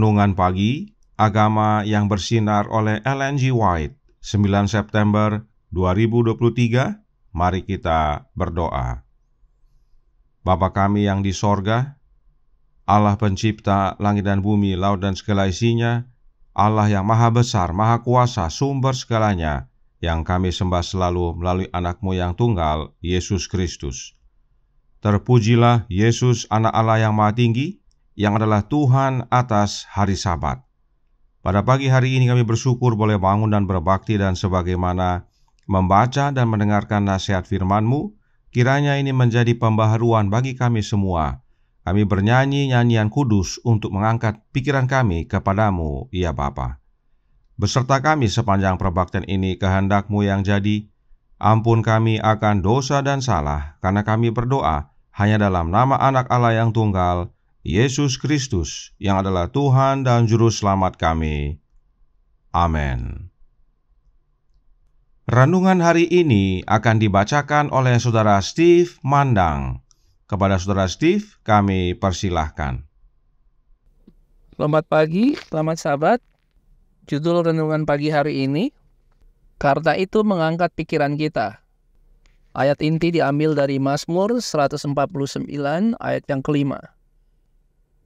Renungan Pagi Agama yang bersinar oleh Ellen G. White 9 September 2023 Mari kita berdoa Bapa kami yang di sorga Allah pencipta langit dan bumi, laut dan segala isinya Allah yang maha besar, maha kuasa, sumber segalanya yang kami sembah selalu melalui anakmu yang tunggal, Yesus Kristus. Terpujilah Yesus anak Allah yang maha tinggi, yang adalah Tuhan atas hari Sabat. Pada pagi hari ini kami bersyukur boleh bangun dan berbakti dan sebagaimana membaca dan mendengarkan nasihat firman-Mu, kiranya ini menjadi pembaharuan bagi kami semua. Kami bernyanyi nyanyian kudus untuk mengangkat pikiran kami kepadamu, ya Bapa. Beserta kami sepanjang perbaktian ini kehendakMu yang jadi, ampun kami akan dosa dan salah, karena kami berdoa hanya dalam nama anak Allah yang tunggal, Yesus Kristus, yang adalah Tuhan dan Juru Selamat kami. Amin. Renungan hari ini akan dibacakan oleh Saudara Steve Mandang. Kepada Saudara Steve, kami persilahkan. Selamat pagi, selamat sahabat. Judul renungan pagi hari ini, Karta itu mengangkat pikiran kita. Ayat inti diambil dari Mazmur 149 ayat yang kelima.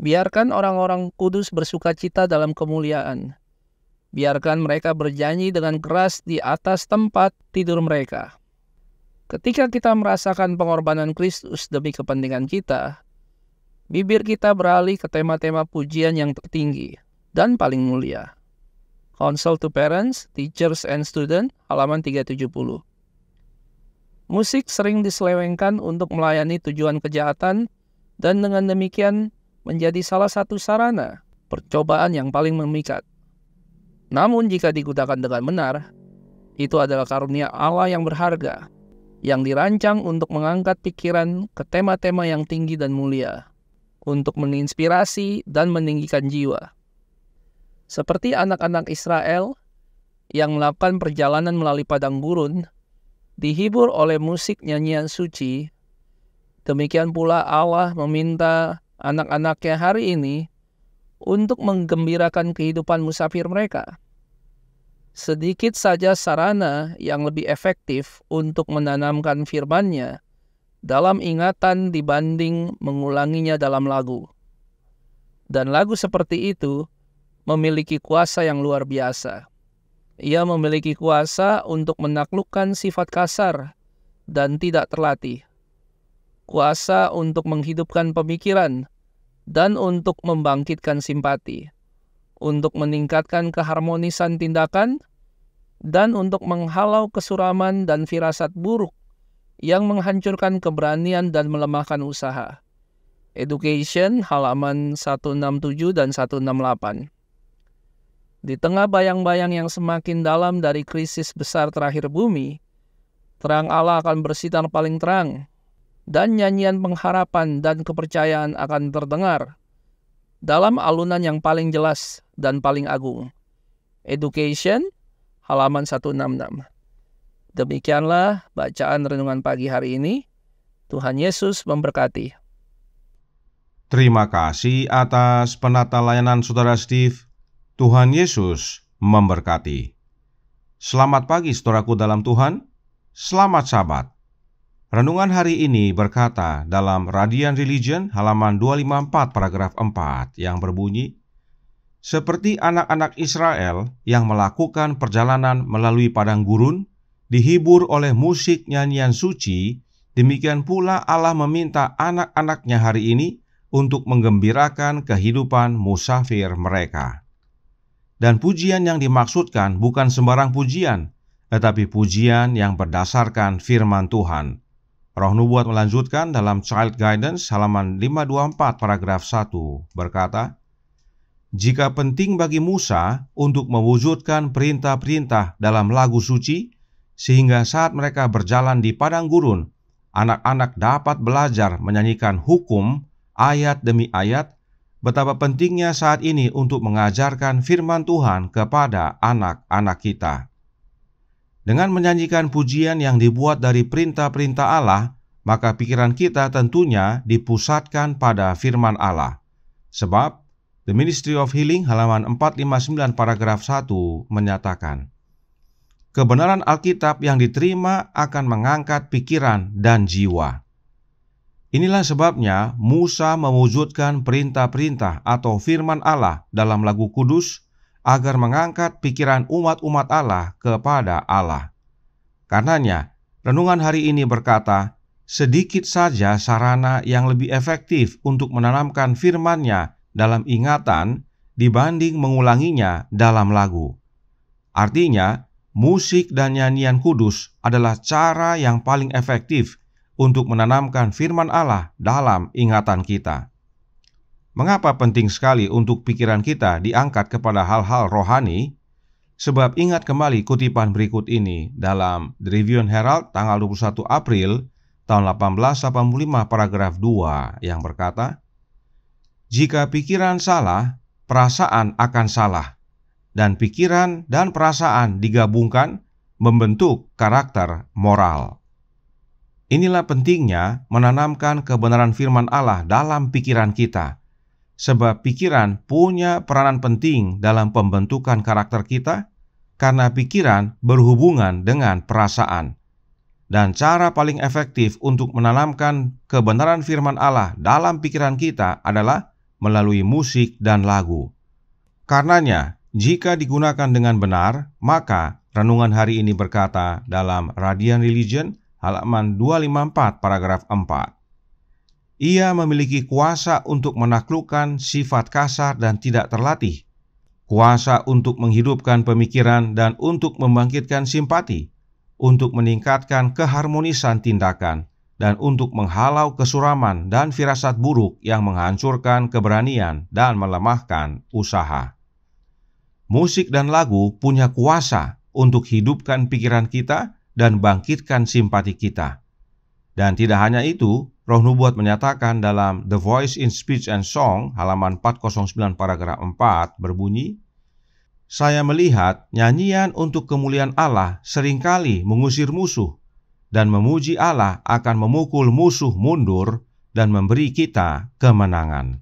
Biarkan orang-orang kudus bersuka cita dalam kemuliaan. Biarkan mereka berjanji dengan keras di atas tempat tidur mereka. Ketika kita merasakan pengorbanan Kristus demi kepentingan kita, bibir kita beralih ke tema-tema pujian yang tertinggi dan paling mulia. Counsel to Parents, Teachers and students halaman 370. Musik sering diselewengkan untuk melayani tujuan kejahatan dan dengan demikian menjadi salah satu sarana percobaan yang paling memikat. Namun jika digunakan dengan benar, itu adalah karunia Allah yang berharga, yang dirancang untuk mengangkat pikiran ke tema-tema yang tinggi dan mulia, untuk menginspirasi dan meninggikan jiwa. Seperti anak-anak Israel yang melakukan perjalanan melalui padang gurun, dihibur oleh musik nyanyian suci, demikian pula Allah meminta anak-anaknya hari ini untuk menggembirakan kehidupan musafir mereka. Sedikit saja sarana yang lebih efektif untuk menanamkan firmannya dalam ingatan dibanding mengulanginya dalam lagu. Dan lagu seperti itu memiliki kuasa yang luar biasa. Ia memiliki kuasa untuk menaklukkan sifat kasar dan tidak terlatih. Kuasa untuk menghidupkan pemikiran dan untuk membangkitkan simpati, untuk meningkatkan keharmonisan tindakan, dan untuk menghalau kesuraman dan firasat buruk yang menghancurkan keberanian dan melemahkan usaha. Education halaman 167 dan 168. Di tengah bayang-bayang yang semakin dalam dari krisis besar terakhir bumi, terang Allah akan bersinar paling terang dan nyanyian pengharapan dan kepercayaan akan terdengar dalam alunan yang paling jelas dan paling agung. Education, halaman 166. Demikianlah bacaan renungan pagi hari ini. Tuhan Yesus memberkati. Terima kasih atas penata layanan Saudara Steve. Tuhan Yesus memberkati. Selamat pagi saudaraku dalam Tuhan. Selamat sabat. Renungan hari ini berkata dalam Radian Religion halaman 254 paragraf 4 yang berbunyi Seperti anak-anak Israel yang melakukan perjalanan melalui padang gurun dihibur oleh musik nyanyian suci, demikian pula Allah meminta anak-anaknya hari ini untuk menggembirakan kehidupan musafir mereka. Dan pujian yang dimaksudkan bukan sembarang pujian, tetapi pujian yang berdasarkan firman Tuhan – Roh Nubuat melanjutkan dalam Child Guidance halaman 524 paragraf 1 berkata, Jika penting bagi Musa untuk mewujudkan perintah-perintah dalam lagu suci, sehingga saat mereka berjalan di padang gurun, anak-anak dapat belajar menyanyikan hukum ayat demi ayat, betapa pentingnya saat ini untuk mengajarkan firman Tuhan kepada anak-anak kita. Dengan menyanyikan pujian yang dibuat dari perintah-perintah Allah, maka pikiran kita tentunya dipusatkan pada firman Allah. Sebab, The Ministry of Healing halaman 459 paragraf 1 menyatakan, Kebenaran Alkitab yang diterima akan mengangkat pikiran dan jiwa. Inilah sebabnya Musa mewujudkan perintah-perintah atau firman Allah dalam lagu kudus agar mengangkat pikiran umat-umat Allah kepada Allah. Karenanya, renungan hari ini berkata, sedikit saja sarana yang lebih efektif untuk menanamkan firman-Nya dalam ingatan dibanding mengulanginya dalam lagu. Artinya, musik dan nyanyian kudus adalah cara yang paling efektif untuk menanamkan firman Allah dalam ingatan kita. Mengapa penting sekali untuk pikiran kita diangkat kepada hal-hal rohani? Sebab ingat kembali kutipan berikut ini dalam The Review and Herald tanggal 21 April tahun 1885 paragraf 2 yang berkata, Jika pikiran salah, perasaan akan salah. Dan pikiran dan perasaan digabungkan membentuk karakter moral. Inilah pentingnya menanamkan kebenaran firman Allah dalam pikiran kita – Sebab pikiran punya peranan penting dalam pembentukan karakter kita, karena pikiran berhubungan dengan perasaan. Dan cara paling efektif untuk menanamkan kebenaran firman Allah dalam pikiran kita adalah melalui musik dan lagu. Karenanya, jika digunakan dengan benar, maka renungan hari ini berkata dalam Radian Religion halaman 254 paragraf 4. Ia memiliki kuasa untuk menaklukkan sifat kasar dan tidak terlatih, kuasa untuk menghidupkan pemikiran dan untuk membangkitkan simpati, untuk meningkatkan keharmonisan tindakan, dan untuk menghalau kesuraman dan firasat buruk yang menghancurkan keberanian dan melemahkan usaha. Musik dan lagu punya kuasa untuk hidupkan pikiran kita dan bangkitkan simpati kita. Dan tidak hanya itu, Roh Nubuat menyatakan dalam The Voice in Speech and Song halaman 409 paragraf 4 berbunyi, Saya melihat nyanyian untuk kemuliaan Allah seringkali mengusir musuh dan memuji Allah akan memukul musuh mundur dan memberi kita kemenangan.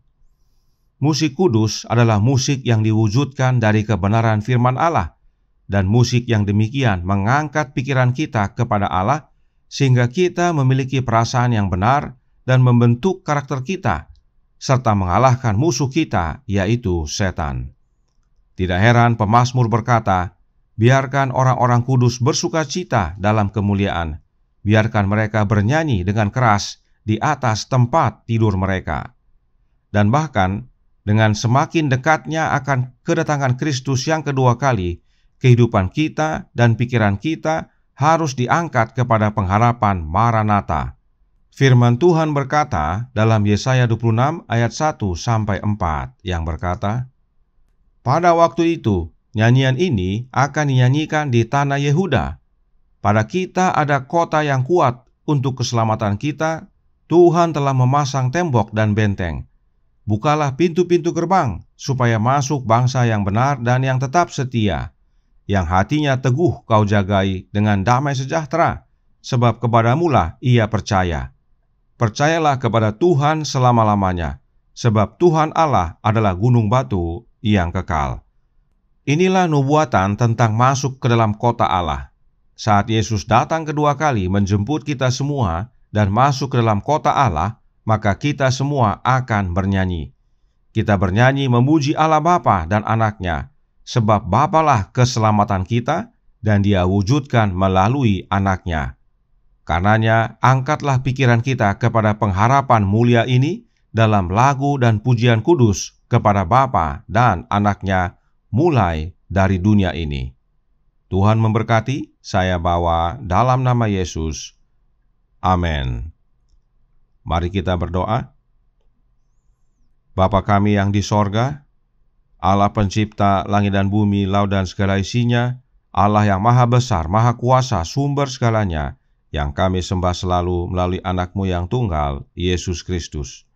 Musik kudus adalah musik yang diwujudkan dari kebenaran firman Allah dan musik yang demikian mengangkat pikiran kita kepada Allah sehingga kita memiliki perasaan yang benar dan membentuk karakter kita, serta mengalahkan musuh kita, yaitu setan. Tidak heran pemazmur berkata, Biarkan orang-orang kudus bersuka cita dalam kemuliaan. Biarkan mereka bernyanyi dengan keras di atas tempat tidur mereka. Dan bahkan, dengan semakin dekatnya akan kedatangan Kristus yang kedua kali, kehidupan kita dan pikiran kita harus diangkat kepada pengharapan Maranatha. Firman Tuhan berkata dalam Yesaya 26 ayat 1 sampai 4 yang berkata, Pada waktu itu, nyanyian ini akan dinyanyikan di tanah Yehuda. Pada kita ada kota yang kuat untuk keselamatan kita, Tuhan telah memasang tembok dan benteng. Bukalah pintu-pintu gerbang supaya masuk bangsa yang benar dan yang tetap setia yang hatinya teguh kau jagai dengan damai sejahtera, sebab kepadamulah ia percaya. Percayalah kepada Tuhan selama-lamanya, sebab Tuhan Allah adalah gunung batu yang kekal. Inilah nubuatan tentang masuk ke dalam kota Allah. Saat Yesus datang kedua kali menjemput kita semua dan masuk ke dalam kota Allah, maka kita semua akan bernyanyi. Kita bernyanyi memuji Allah Bapa dan anaknya, sebab Bapalah keselamatan kita dan dia wujudkan melalui anaknya. Karenanya angkatlah pikiran kita kepada pengharapan mulia ini dalam lagu dan pujian kudus kepada Bapa dan anaknya mulai dari dunia ini. Tuhan memberkati, saya bawa dalam nama Yesus. Amin. Mari kita berdoa. Bapa kami yang di sorga, Allah pencipta langit dan bumi, laut dan segala isinya, Allah yang maha besar, maha kuasa, sumber segalanya, yang kami sembah selalu melalui anakmu yang tunggal, Yesus Kristus.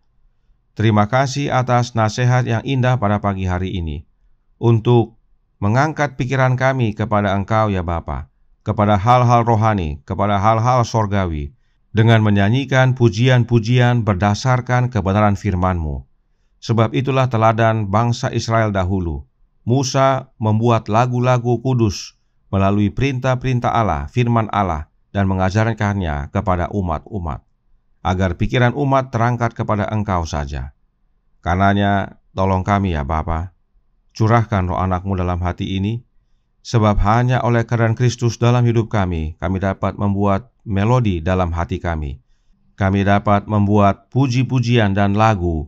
Terima kasih atas nasihat yang indah pada pagi hari ini, untuk mengangkat pikiran kami kepada engkau ya Bapa, kepada hal-hal rohani, kepada hal-hal sorgawi, dengan menyanyikan pujian-pujian berdasarkan kebenaran Firmanmu. mu Sebab itulah teladan bangsa Israel dahulu. Musa membuat lagu-lagu kudus melalui perintah-perintah Allah, firman Allah, dan mengajarkannya kepada umat-umat, agar pikiran umat terangkat kepada engkau saja. Karenanya, tolong kami ya Bapa, curahkan roh anakmu dalam hati ini, sebab hanya oleh keran Kristus dalam hidup kami, kami dapat membuat melodi dalam hati kami. Kami dapat membuat puji-pujian dan lagu